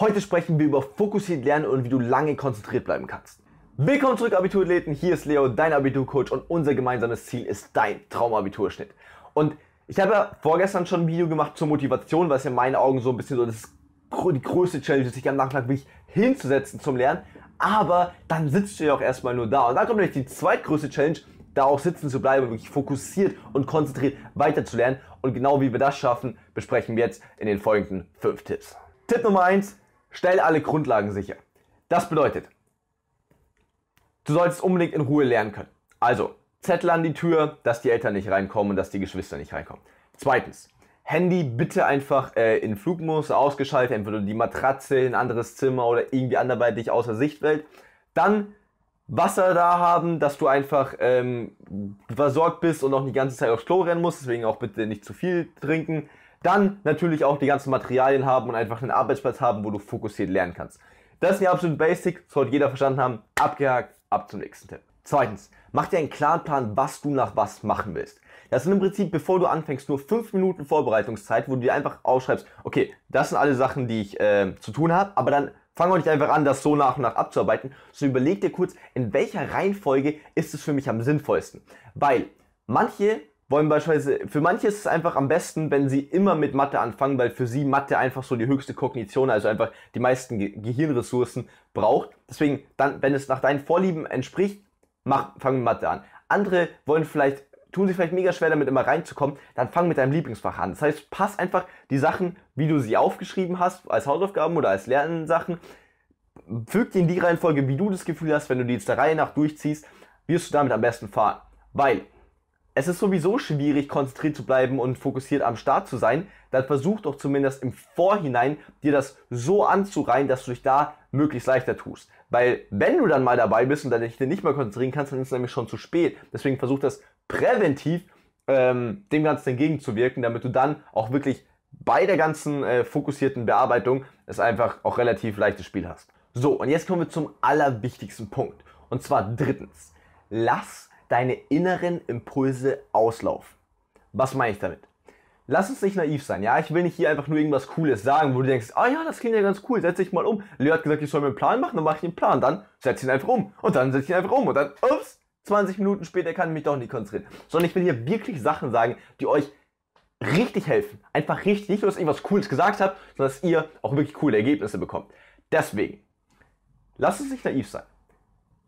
Heute sprechen wir über fokussiert Lernen und wie du lange konzentriert bleiben kannst. Willkommen zurück Abiturathleten, hier ist Leo, dein Abiturcoach und unser gemeinsames Ziel ist dein Traumabiturschnitt. Und ich habe ja vorgestern schon ein Video gemacht zur Motivation, was in meinen Augen so ein bisschen so das die größte Challenge ist, sich am Nachmittag wirklich hinzusetzen zum Lernen. Aber dann sitzt du ja auch erstmal nur da. Und dann kommt nämlich die zweitgrößte Challenge, da auch sitzen zu bleiben wirklich fokussiert und konzentriert weiterzulernen. Und genau wie wir das schaffen, besprechen wir jetzt in den folgenden fünf Tipps. Tipp Nummer eins: Stell alle Grundlagen sicher. Das bedeutet, du solltest unbedingt in Ruhe lernen können. Also, Zettel an die Tür, dass die Eltern nicht reinkommen und dass die Geschwister nicht reinkommen. Zweitens, Handy bitte einfach äh, in Flugmodus ausgeschaltet, entweder die Matratze in ein anderes Zimmer oder irgendwie anderweitig außer Sichtwelt. Dann Wasser da haben, dass du einfach ähm, versorgt bist und auch die ganze Zeit aufs Klo rennen musst, deswegen auch bitte nicht zu viel trinken. Dann natürlich auch die ganzen Materialien haben und einfach einen Arbeitsplatz haben, wo du fokussiert lernen kannst. Das ist die absolute Basic, sollte jeder verstanden haben. Abgehakt, ab zum nächsten Tipp. Zweitens, mach dir einen klaren Plan, was du nach was machen willst. Das sind im Prinzip, bevor du anfängst, nur 5 Minuten Vorbereitungszeit, wo du dir einfach ausschreibst, okay, das sind alle Sachen, die ich äh, zu tun habe, aber dann fang auch nicht einfach an, das so nach und nach abzuarbeiten, sondern überleg dir kurz, in welcher Reihenfolge ist es für mich am sinnvollsten. Weil manche wollen beispielsweise, für manche ist es einfach am besten, wenn sie immer mit Mathe anfangen, weil für sie Mathe einfach so die höchste Kognition, also einfach die meisten Ge Gehirnressourcen braucht. Deswegen, dann, wenn es nach deinen Vorlieben entspricht, mach, fang mit Mathe an. Andere wollen vielleicht, tun sich vielleicht mega schwer damit immer reinzukommen, dann fang mit deinem Lieblingsfach an. Das heißt, pass einfach die Sachen, wie du sie aufgeschrieben hast, als Hausaufgaben oder als Lernsachen, füg die in die Reihenfolge, wie du das Gefühl hast, wenn du die jetzt der Reihe nach durchziehst, wirst du damit am besten fahren. Weil es ist sowieso schwierig, konzentriert zu bleiben und fokussiert am Start zu sein, dann versuch doch zumindest im Vorhinein dir das so anzureihen, dass du dich da möglichst leichter tust. Weil wenn du dann mal dabei bist und dann dich nicht mehr konzentrieren kannst, dann ist es nämlich schon zu spät. Deswegen versuch das präventiv ähm, dem Ganzen entgegenzuwirken, damit du dann auch wirklich bei der ganzen äh, fokussierten Bearbeitung es einfach auch relativ leichtes Spiel hast. So, und jetzt kommen wir zum allerwichtigsten Punkt. Und zwar drittens, lass deine inneren Impulse auslaufen. Was meine ich damit? Lass uns nicht naiv sein, ja? Ich will nicht hier einfach nur irgendwas Cooles sagen, wo du denkst, ah ja, das klingt ja ganz cool, setz dich mal um. Leo hat gesagt, ich soll mir einen Plan machen, dann mache ich einen Plan, dann setz ihn einfach um und dann setz ich ihn einfach um und dann, ups, 20 Minuten später kann ich mich doch nicht konzentrieren. Sondern ich will hier wirklich Sachen sagen, die euch richtig helfen. Einfach richtig, nicht nur, dass ihr was Cooles gesagt habt, sondern dass ihr auch wirklich coole Ergebnisse bekommt. Deswegen, lass uns nicht naiv sein.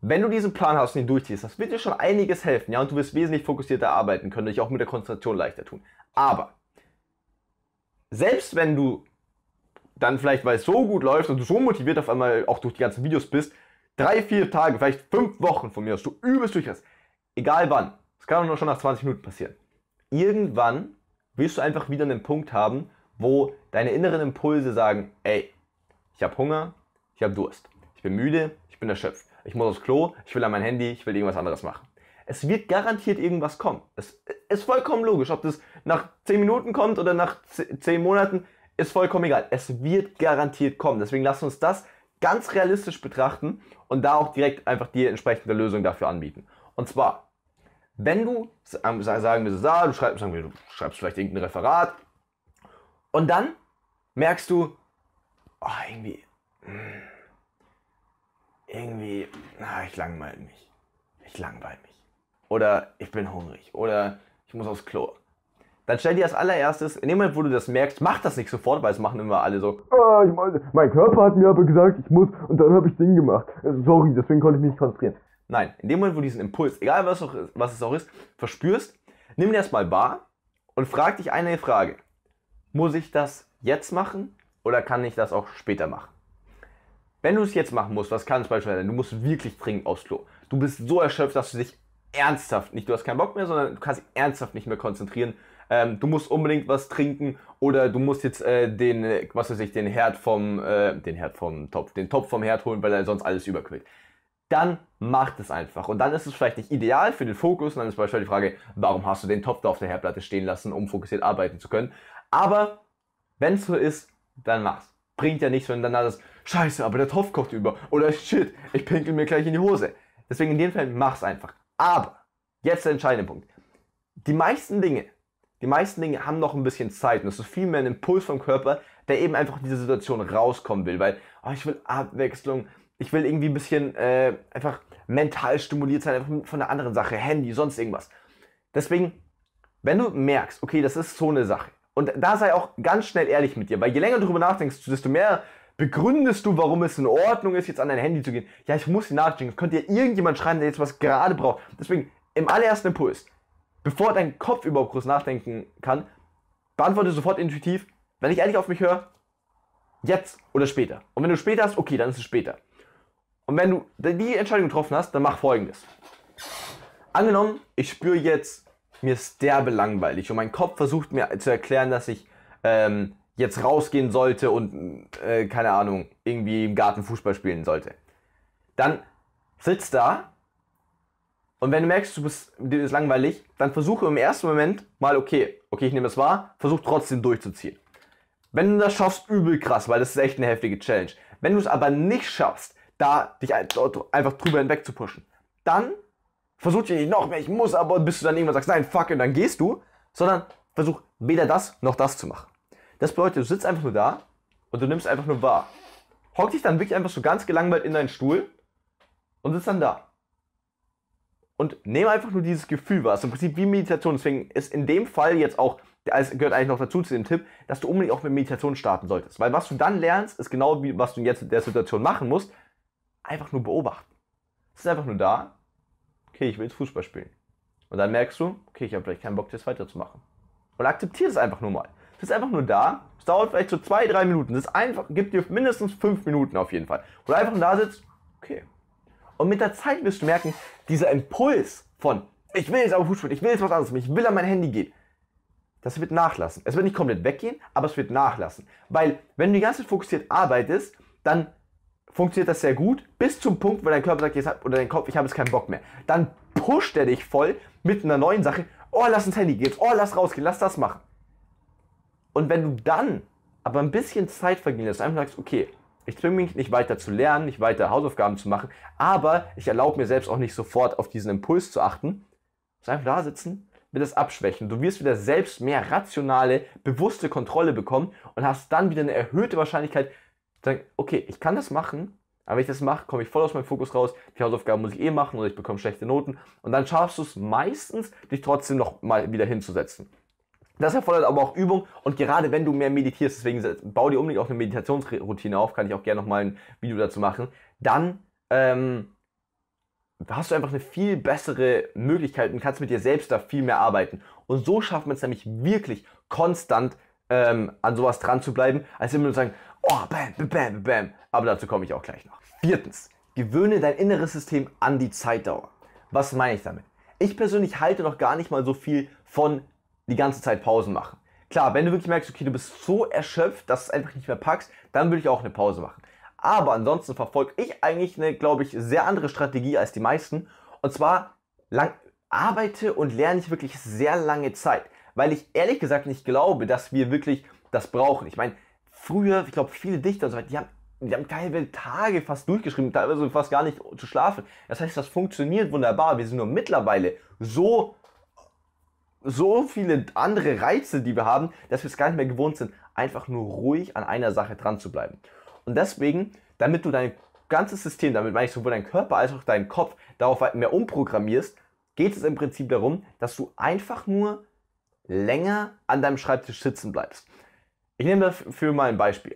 Wenn du diesen Plan hast und ihn durchziehst, das wird dir schon einiges helfen, ja, und du wirst wesentlich fokussierter arbeiten können, dich auch mit der Konzentration leichter tun. Aber selbst wenn du dann vielleicht, weil es so gut läuft und du so motiviert auf einmal auch durch die ganzen Videos bist, drei, vier Tage, vielleicht fünf Wochen von mir aus, du übelst durch hast, egal wann, das kann auch nur schon nach 20 Minuten passieren. Irgendwann wirst du einfach wieder einen Punkt haben, wo deine inneren Impulse sagen, ey, ich habe Hunger, ich habe Durst, ich bin müde, ich bin erschöpft ich muss aufs Klo, ich will an mein Handy, ich will irgendwas anderes machen. Es wird garantiert irgendwas kommen. Es ist vollkommen logisch. Ob das nach 10 Minuten kommt oder nach 10 Monaten, ist vollkommen egal. Es wird garantiert kommen. Deswegen lasst uns das ganz realistisch betrachten und da auch direkt einfach die entsprechende Lösung dafür anbieten. Und zwar, wenn du, ähm, sagen wir so, du schreibst, sagen wir, du schreibst vielleicht irgendein Referat und dann merkst du, oh, irgendwie, mh, hm, irgendwie, na, ich langweile mich. Ich langweile mich. Oder ich bin hungrig. Oder ich muss aufs Klo. Dann stell dir als allererstes, in dem Moment, wo du das merkst, mach das nicht sofort, weil es machen immer alle so. Ah, ich meine, mein Körper hat mir aber gesagt, ich muss und dann habe ich Ding gemacht. Äh, sorry, deswegen konnte ich mich nicht konzentrieren. Nein, in dem Moment, wo du diesen Impuls, egal was, auch, was es auch ist, verspürst, nimm dir erstmal wahr und frag dich eine Frage. Muss ich das jetzt machen oder kann ich das auch später machen? Wenn du es jetzt machen musst, was kann es beispielsweise sein? Du musst wirklich dringend aufs Klo. Du bist so erschöpft, dass du dich ernsthaft nicht, du hast keinen Bock mehr, sondern du kannst dich ernsthaft nicht mehr konzentrieren. Ähm, du musst unbedingt was trinken oder du musst jetzt äh, den, was weiß ich, den Herd vom, äh, den Herd vom Topf, den Topf vom Herd holen, weil er sonst alles überquillt. Dann macht es einfach. Und dann ist es vielleicht nicht ideal für den Fokus. Und dann ist beispielsweise die Frage, warum hast du den Topf da auf der Herdplatte stehen lassen, um fokussiert arbeiten zu können? Aber wenn es so ist, dann mach's bringt ja nichts, wenn dann alles Scheiße, aber der Topf kocht über oder Shit, ich pinkel mir gleich in die Hose. Deswegen in dem Fall mach's einfach. Aber jetzt der entscheidende Punkt. Die meisten Dinge, die meisten Dinge haben noch ein bisschen Zeit und es ist viel mehr ein Impuls vom Körper, der eben einfach in diese Situation rauskommen will, weil oh, ich will Abwechslung, ich will irgendwie ein bisschen äh, einfach mental stimuliert sein, einfach von einer anderen Sache, Handy, sonst irgendwas. Deswegen, wenn du merkst, okay, das ist so eine Sache, und da sei auch ganz schnell ehrlich mit dir, weil je länger du darüber nachdenkst, desto mehr begründest du, warum es in Ordnung ist, jetzt an dein Handy zu gehen. Ja, ich muss nachdenken. Das könnte dir irgendjemand schreiben, der jetzt was gerade braucht. Deswegen, im allerersten Impuls, bevor dein Kopf überhaupt groß nachdenken kann, beantworte sofort intuitiv, wenn ich ehrlich auf mich höre, jetzt oder später. Und wenn du später hast, okay, dann ist es später. Und wenn du die Entscheidung getroffen hast, dann mach folgendes. Angenommen, ich spüre jetzt mir ist derbe langweilig und mein Kopf versucht mir zu erklären, dass ich ähm, jetzt rausgehen sollte und, äh, keine Ahnung, irgendwie im Garten Fußball spielen sollte. Dann sitzt da und wenn du merkst, du bist, dir ist langweilig, dann versuche im ersten Moment mal, okay, okay, ich nehme das wahr, versuche trotzdem durchzuziehen. Wenn du das schaffst, übel krass, weil das ist echt eine heftige Challenge. Wenn du es aber nicht schaffst, da dich einfach drüber hinweg zu pushen, dann versuch dich noch mehr, ich muss aber, bis du dann irgendwann sagst, nein, fuck, und dann gehst du, sondern versuch weder das noch das zu machen. Das bedeutet, du sitzt einfach nur da und du nimmst einfach nur wahr. Hock dich dann wirklich einfach so ganz gelangweilt in deinen Stuhl und sitzt dann da. Und nehme einfach nur dieses Gefühl wahr. Es ist im Prinzip wie Meditation. Deswegen ist in dem Fall jetzt auch, das gehört eigentlich noch dazu zu dem Tipp, dass du unbedingt auch mit Meditation starten solltest. Weil was du dann lernst, ist genau wie was du jetzt in der Situation machen musst. Einfach nur beobachten. Es ist einfach nur da okay, ich will jetzt Fußball spielen. Und dann merkst du, okay, ich habe vielleicht keinen Bock, das weiterzumachen. Und akzeptier es einfach nur mal. Es ist einfach nur da. Es dauert vielleicht so zwei, drei Minuten. Es gibt dir mindestens fünf Minuten auf jeden Fall. Wo du einfach da sitzt, okay. Und mit der Zeit wirst du merken, dieser Impuls von, ich will jetzt aber Fußball, ich will jetzt was anderes, ich will an mein Handy gehen, das wird nachlassen. Es wird nicht komplett weggehen, aber es wird nachlassen. Weil, wenn du die ganze Zeit fokussiert arbeitest, dann funktioniert das sehr gut, bis zum Punkt, wo dein Körper sagt, jetzt hab, oder dein Kopf, ich habe jetzt keinen Bock mehr. Dann pusht er dich voll mit einer neuen Sache. Oh, lass ins Handy gehen. Oh, lass rausgehen. Lass das machen. Und wenn du dann aber ein bisschen Zeit vergehen lässt, einfach sagst, okay, ich zwinge mich nicht weiter zu lernen, nicht weiter Hausaufgaben zu machen, aber ich erlaube mir selbst auch nicht sofort auf diesen Impuls zu achten. Muss einfach da sitzen, wird das abschwächen. Du wirst wieder selbst mehr rationale, bewusste Kontrolle bekommen und hast dann wieder eine erhöhte Wahrscheinlichkeit, dann, okay, ich kann das machen, aber wenn ich das mache, komme ich voll aus meinem Fokus raus. Die Hausaufgaben muss ich eh machen oder ich bekomme schlechte Noten. Und dann schaffst du es meistens, dich trotzdem noch mal wieder hinzusetzen. Das erfordert aber auch Übung und gerade wenn du mehr meditierst, deswegen bau dir unbedingt auch eine Meditationsroutine auf, kann ich auch gerne nochmal ein Video dazu machen, dann ähm, hast du einfach eine viel bessere Möglichkeit und kannst mit dir selbst da viel mehr arbeiten. Und so schafft man es nämlich wirklich konstant ähm, an sowas dran zu bleiben, als immer nur zu sagen, Oh, bam, bam, bam. Aber dazu komme ich auch gleich noch. Viertens, gewöhne dein inneres System an die Zeitdauer. Was meine ich damit? Ich persönlich halte noch gar nicht mal so viel von die ganze Zeit Pausen machen. Klar, wenn du wirklich merkst, okay, du bist so erschöpft, dass du es einfach nicht mehr packst, dann würde ich auch eine Pause machen. Aber ansonsten verfolge ich eigentlich eine, glaube ich, sehr andere Strategie als die meisten. Und zwar lang, arbeite und lerne ich wirklich sehr lange Zeit. Weil ich ehrlich gesagt nicht glaube, dass wir wirklich das brauchen. Ich meine, früher, ich glaube, viele Dichter und so weiter, die haben, die haben teilweise Tage fast durchgeschrieben, teilweise fast gar nicht zu schlafen. Das heißt, das funktioniert wunderbar. Wir sind nur mittlerweile so, so viele andere Reize, die wir haben, dass wir es gar nicht mehr gewohnt sind, einfach nur ruhig an einer Sache dran zu bleiben. Und deswegen, damit du dein ganzes System, damit meine ich sowohl deinen Körper als auch deinen Kopf, darauf halt mehr umprogrammierst, geht es im Prinzip darum, dass du einfach nur länger an deinem Schreibtisch sitzen bleibst. Ich nehme dafür mal ein Beispiel.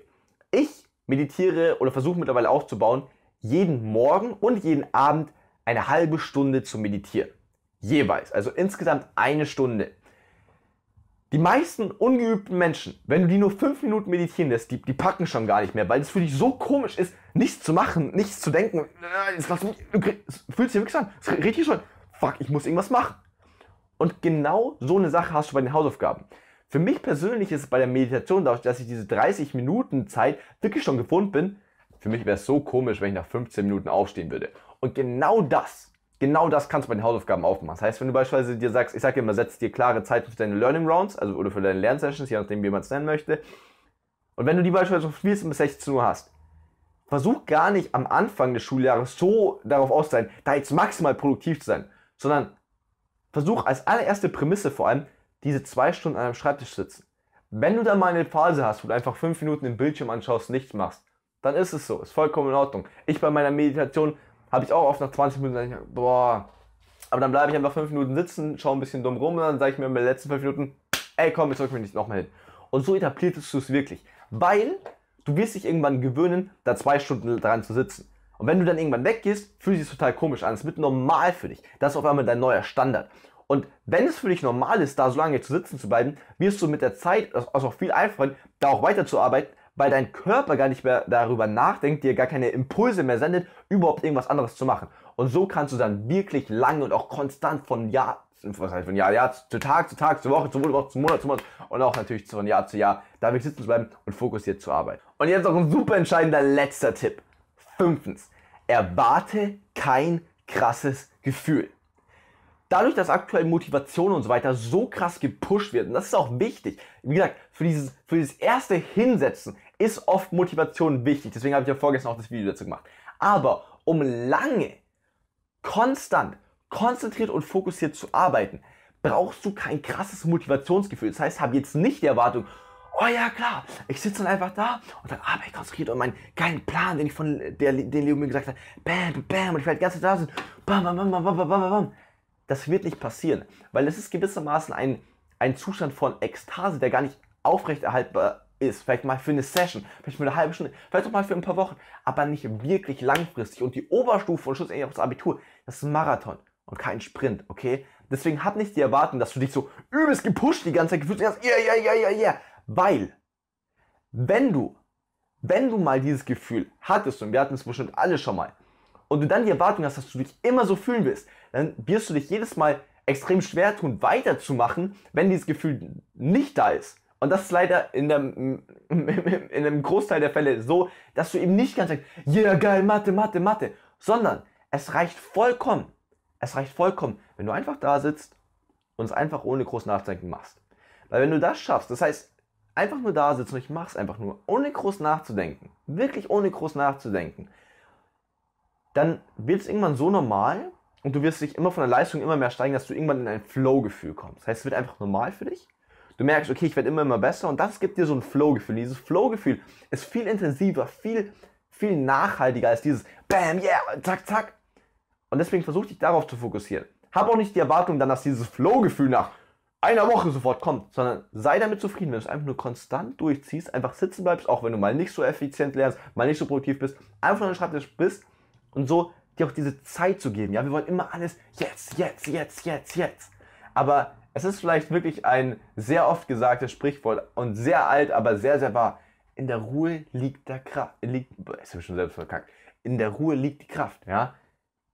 Ich meditiere oder versuche mittlerweile aufzubauen, jeden Morgen und jeden Abend eine halbe Stunde zu meditieren. Jeweils, also insgesamt eine Stunde. Die meisten ungeübten Menschen, wenn du die nur fünf Minuten meditieren lässt, die, die packen schon gar nicht mehr, weil es für dich so komisch ist, nichts zu machen, nichts zu denken. Es fühlt sich wirklich an, es richtig schon, fuck, ich muss irgendwas machen. Und genau so eine Sache hast du bei den Hausaufgaben. Für mich persönlich ist es bei der Meditation, dadurch, dass ich diese 30 Minuten Zeit wirklich schon gefunden bin, für mich wäre es so komisch, wenn ich nach 15 Minuten aufstehen würde. Und genau das, genau das kannst du bei den Hausaufgaben aufmachen. Das heißt, wenn du beispielsweise dir sagst, ich sage immer, setz dir klare Zeiten für deine Learning Rounds, also oder für deine Lernsessions, je nachdem, wie man es nennen möchte. Und wenn du die beispielsweise von 14 bis 16 Uhr hast, versuch gar nicht am Anfang des Schuljahres so darauf aus sein, da jetzt maximal produktiv zu sein, sondern versuch als allererste Prämisse vor allem, diese zwei Stunden an einem Schreibtisch sitzen. Wenn du dann mal eine Phase hast, wo du einfach fünf Minuten im Bildschirm anschaust, nichts machst, dann ist es so, ist vollkommen in Ordnung. Ich bei meiner Meditation habe ich auch oft nach 20 Minuten, ich, boah, aber dann bleibe ich einfach fünf Minuten sitzen, schaue ein bisschen dumm rum und dann sage ich mir in den letzten fünf Minuten, ey komm, jetzt drück mich nicht nochmal hin. Und so etabliertest du es wirklich, weil du wirst dich irgendwann gewöhnen, da zwei Stunden dran zu sitzen. Und wenn du dann irgendwann weggehst, fühlt sich total komisch an. Es wird normal für dich. Das ist auf einmal dein neuer Standard. Und wenn es für dich normal ist, da so lange zu sitzen zu bleiben, wirst du mit der Zeit es also auch viel einfacher, da auch weiterzuarbeiten, weil dein Körper gar nicht mehr darüber nachdenkt, dir gar keine Impulse mehr sendet, überhaupt irgendwas anderes zu machen. Und so kannst du dann wirklich lange und auch konstant von Jahr, was heißt von Jahr, Jahr zu Tag, zu Tag, zu Woche, zu Woche, zu Monat, zu Monat und auch natürlich von Jahr zu Jahr da wirklich sitzen zu bleiben und fokussiert zu arbeiten. Und jetzt noch ein super entscheidender letzter Tipp. Fünftens, erwarte kein krasses Gefühl dadurch, dass aktuell Motivation und so weiter so krass gepusht wird, und das ist auch wichtig, wie gesagt, für dieses, für dieses erste Hinsetzen ist oft Motivation wichtig. Deswegen habe ich ja vorgestern auch das Video dazu gemacht. Aber um lange, konstant, konzentriert und fokussiert zu arbeiten, brauchst du kein krasses Motivationsgefühl. Das heißt, habe jetzt nicht die Erwartung, oh ja klar, ich sitze dann einfach da und dann arbeite ich konzentriert und meinen geilen Plan, den ich von der, den Leo mir gesagt hat, bam, bam, und ich werde die ganze Zeit da sind, bam, bam, bam, bam, bam, bam, bam, bam, bam das wird nicht passieren, weil es ist gewissermaßen ein, ein Zustand von Ekstase, der gar nicht aufrechterhaltbar ist. Vielleicht mal für eine Session, vielleicht für eine halbe Stunde, vielleicht auch mal für ein paar Wochen, aber nicht wirklich langfristig. Und die Oberstufe und schlussendlich auch das Abitur, das ist ein Marathon und kein Sprint, okay? Deswegen hab nicht die Erwartung, dass du dich so übelst gepusht die ganze Zeit gefühlt hast, ja, ja, ja, ja, ja. Weil, wenn du, wenn du mal dieses Gefühl hattest, und wir hatten es bestimmt alle schon mal, und du dann die Erwartung hast, dass du dich immer so fühlen wirst, dann wirst du dich jedes Mal extrem schwer tun, weiterzumachen, wenn dieses Gefühl nicht da ist. Und das ist leider in, der, in einem Großteil der Fälle so, dass du eben nicht ganz sagst, ja yeah, geil, Mathe, Mathe, Mathe, sondern es reicht vollkommen, es reicht vollkommen, wenn du einfach da sitzt und es einfach ohne groß nachzudenken machst. Weil wenn du das schaffst, das heißt, einfach nur da sitzen und ich mach's einfach nur, ohne groß nachzudenken, wirklich ohne groß nachzudenken, dann wird es irgendwann so normal und du wirst dich immer von der Leistung immer mehr steigen, dass du irgendwann in ein Flow-Gefühl kommst. Das heißt, es wird einfach normal für dich. Du merkst, okay, ich werde immer, immer besser und das gibt dir so ein Flow-Gefühl. Dieses Flow-Gefühl ist viel intensiver, viel, viel nachhaltiger als dieses Bam, yeah, zack, zack. Und deswegen versuch dich darauf zu fokussieren. Hab auch nicht die Erwartung dann, dass dieses Flow-Gefühl nach einer Woche sofort kommt, sondern sei damit zufrieden, wenn du es einfach nur konstant durchziehst, einfach sitzen bleibst, auch wenn du mal nicht so effizient lernst, mal nicht so produktiv bist, einfach nur an den Schreibtisch bist und so dir auch diese Zeit zu geben. Ja, wir wollen immer alles jetzt, jetzt, jetzt, jetzt, jetzt. Aber es ist vielleicht wirklich ein sehr oft gesagtes Sprichwort und sehr alt, aber sehr, sehr wahr. In der Ruhe liegt der Kraft. Liegt, das habe schon selbst verkackt. In der Ruhe liegt die Kraft, ja.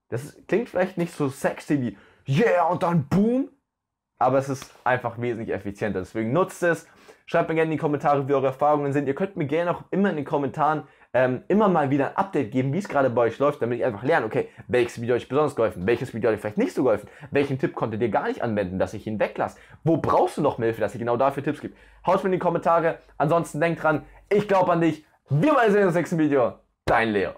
Das klingt vielleicht nicht so sexy wie yeah und dann boom, aber es ist einfach wesentlich effizienter. Deswegen nutzt es. Schreibt mir gerne in die Kommentare, wie eure Erfahrungen sind. Ihr könnt mir gerne auch immer in den Kommentaren ähm, immer mal wieder ein Update geben, wie es gerade bei euch läuft, damit ich einfach lerne, okay, welches Video euch besonders geholfen, welches Video euch vielleicht nicht so geholfen, welchen Tipp konntet ihr gar nicht anwenden, dass ich ihn weglasse, wo brauchst du noch Hilfe, dass ich genau dafür Tipps gebe. Haut mir in die Kommentare, ansonsten denkt dran, ich glaube an dich, wir beide sehen uns im nächsten Video, dein Leo.